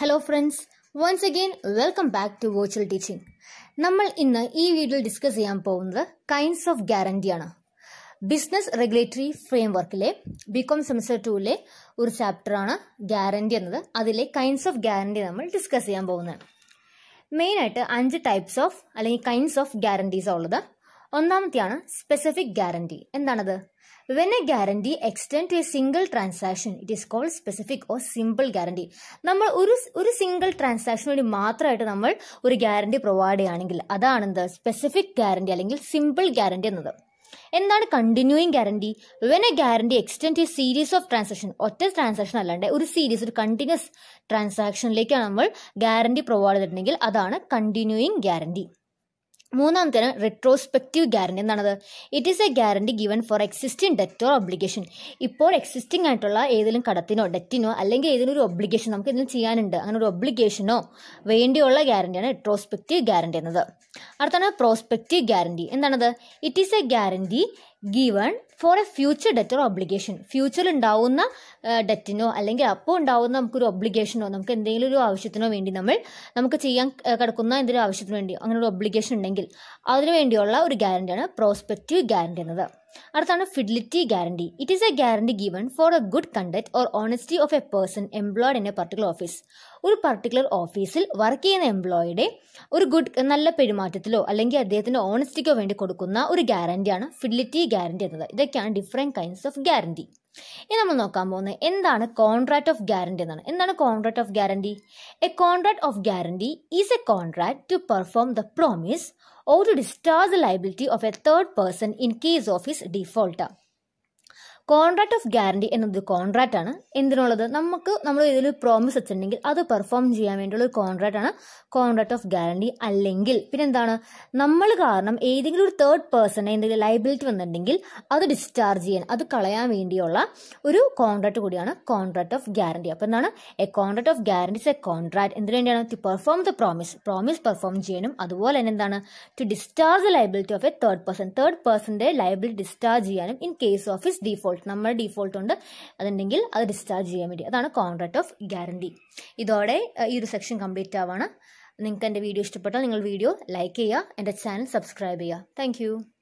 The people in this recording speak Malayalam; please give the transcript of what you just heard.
hello friends once again welcome back to virtual teaching നമ്മൾ ഇന്ന് ഈ വീഡിയോയിൽ ഡിസ്കസ് ചെയ്യാൻ പോകുന്നത് കൈൻഡ്സ് ഓഫ് ഗ്യാരണ്ടിയാണ് ബിസിനസ് റെഗുലേറ്ററി ഫ്രെയിം വർക്കിലെ ബികോം സെമിസ്റ്റർ ടൂവിലെ ഒരു ചാപ്റ്ററാണ് ഗ്യാരണ്ടി എന്നത് അതിലെ കൈൻഡ്സ് ഓഫ് ഗ്യാരണ്ടി നമ്മൾ ഡിസ്കസ് ചെയ്യാൻ പോകുന്നതാണ് മെയിനായിട്ട് അഞ്ച് ടൈപ്സ് ഓഫ് അല്ലെങ്കിൽ കൈൻഡ്സ് ഓഫ് ഗ്യാരണ്ടീസാണ് ഉള്ളത് ഒന്നാമത്തെയാണ് സ്പെസിഫിക് ഗ്യാരണ്ടി എന്താണത് when a guarantee extend to a single transaction it is called specific or simple guarantee നമ്മൾ ഒരു ഒരു സിംഗിൾ ട്രാൻസാക്ഷന് വേണ്ടി മാത്രമായിട്ട് നമ്മൾ ഒരു ഗ്യാരണ്ടി പ്രൊവൈഡ് ചെയ്യുകയാണെങ്കിൽ അതാണ് സ്പെസിഫിക് ഗ്യാരണ്ടി അല്ലെങ്കിൽ സിമ്പിൾ ഗ്യാരണ്ടി എന്നത് എന്താണ് continuing guarantee when a guarantee extend a series of transaction ഒറ്റ ട്രാൻസാക്ഷൻ അല്ലാണ്ട് ഒരു സീരീസ് ഒരു കണ്ടിന്യൂസ് ട്രാൻസാക്ഷനിലേക്കാണ് നമ്മൾ ഗ്യാരണ്ടി പ്രൊവൈഡ് ചെയ്തിട്ടുണ്ടെങ്കിൽ അതാണ് കണ്ടിന്യൂയിങ് ഗ്യാരണ്ടി മൂന്നാം റെട്രോസ്പെക്റ്റീവ് ഗ്യാരണ്ടി എന്താണത് it is a guarantee given for existing debt or obligation ഇപ്പോൾ എക്സിസ്റ്റിംഗ് ആയിട്ടുള്ള ഏതെങ്കിലും കടത്തിനോ ഡെറ്റിനോ അല്ലെങ്കിൽ ഏതെങ്കിലും ഒരു ഒബ്ലിഗേഷൻ നമുക്ക് ഇതിന് ചെയ്യാനുണ്ട് അങ്ങനെ ഒരു ഒബ്ലിഗേഷനോ വേണ്ടിയുള്ള ഗ്യാരണ്ടിയാണ് റെട്രോസ്പെക്റ്റീവ് ഗ്യാരണ്ടി എന്നത് അടുത്താണ് പ്രോസ്പെക്റ്റീവ് ഗ്യാരണ്ടി എന്താണത് it is a guarantee given for a future debt or obligation ഫ്യൂച്ചറിൽ ഉണ്ടാവുന്ന ഡെറ്റിനോ അല്ലെങ്കിൽ അപ്പോൾ ഉണ്ടാവുന്ന നമുക്കൊരു ഒബ്ലിഗേഷനോ നമുക്ക് എന്തെങ്കിലും ഒരു ആവശ്യത്തിനോ വേണ്ടി നമ്മൾ നമുക്ക് ചെയ്യാൻ കിടക്കുന്ന എന്തെങ്കിലും ആവശ്യത്തിന് വേണ്ടി അങ്ങനെ ഒരു ഒബ്ലിഗേഷൻ ഉണ്ടെങ്കിൽ അതിനു വേണ്ടിയുള്ള ഒരു ഗ്യാരണ്ടിയാണ് പ്രോസ്പെക്റ്റീവ് ഗ്യാരണ്ടി എന്നത് അടുത്താണ് fidelity guarantee it is a guarantee given for a good conduct or honesty of a person employed in a particular office ഒരു പർട്ടിക്കുലർ ഓഫീസിൽ വർക്ക് ചെയ്യുന്ന എംപ്ലോയിയുടെ ഒരു ഗുഡ് നല്ല പെരുമാറ്റത്തിലോ അല്ലെങ്കിൽ അദ്ദേഹത്തിൻ്റെ ഓണസ്റ്റിക്കോ വേണ്ടി കൊടുക്കുന്ന ഒരു ഗ്യാരണ്ടിയാണ് ഫിഡിലിറ്റി ഗ്യാരണ്ടി എന്നത് ഇതൊക്കെയാണ് ഡിഫറെൻറ്റ് കൈൻഡ്സ് ഓഫ് ഗ്യാരണ്ടി ഇനി നമ്മൾ നോക്കാൻ പോകുന്നത് എന്താണ് കോൺട്രാക്ട് ഓഫ് ഗ്യാരണ്ടി എന്നാണ് എന്താണ് contract of guarantee a contract of guarantee is a contract to perform the promise or to discharge liability of a third person in case of his default contract of guarantee എന്നത് കോൺട്രാക്റ്റ് ആണ് എന്തിനുള്ളത് നമുക്ക് നമ്മൾ ഇതിൽ പ്രോമിസ് വെച്ചിട്ടുണ്ടെങ്കിൽ അത് പെർഫോം ചെയ്യാൻ വേണ്ടിയുള്ള ഒരു കോൺട്രാക്റ്റ് ആണ് കോൺട്രാക്ട് ഓഫ് ഗ്യാരണ്ടി അല്ലെങ്കിൽ പിന്നെ എന്താണ് നമ്മൾ കാരണം ഏതെങ്കിലും ഒരു തേർഡ് പേഴ്സണെ എന്തെങ്കിലും ലൈബിലിറ്റി വന്നിട്ടുണ്ടെങ്കിൽ അത് ഡിസ്ചാർജ് ചെയ്യാൻ അത് കളയാൻ വേണ്ടിയുള്ള ഒരു കോൺട്രാക്ട് കൂടിയാണ് കോൺട്രാക്ട് ഓഫ് ഗ്യാരണ്ടി അപ്പോൾ എന്താണ് a contract of is a contract എന്തിനു വേണ്ടിയാണ് to perform the promise promise perform ചെയ്യാനും അതുപോലെ തന്നെ എന്താണ് to discharge liability of a third person third പേഴ്സൻ്റെ ലൈബിലിറ്റി ഡിസ്ചാർജ് ചെയ്യാനും in case of his default default നമ്മുടെ ഡിഫോൾട്ട് ഉണ്ട് അതുണ്ടെങ്കിൽ അത് ഡിസ്ചാർജ് ചെയ്യാൻ വേണ്ടി അതാണ് കോൺട്രാക്ട് ഓഫ് ഗ്യാരണ്ടി ഇതോടെ ഈ ഒരു സെക്ഷൻ കംപ്ലീറ്റ് ആവാണ് നിങ്ങൾക്ക് എൻ്റെ വീഡിയോ ഇഷ്ടപ്പെട്ടാൽ നിങ്ങൾ വീഡിയോ ലൈക്ക് ചെയ്യുക എൻ്റെ ചാനൽ സബ്സ്ക്രൈബ് ചെയ്യുക താങ്ക്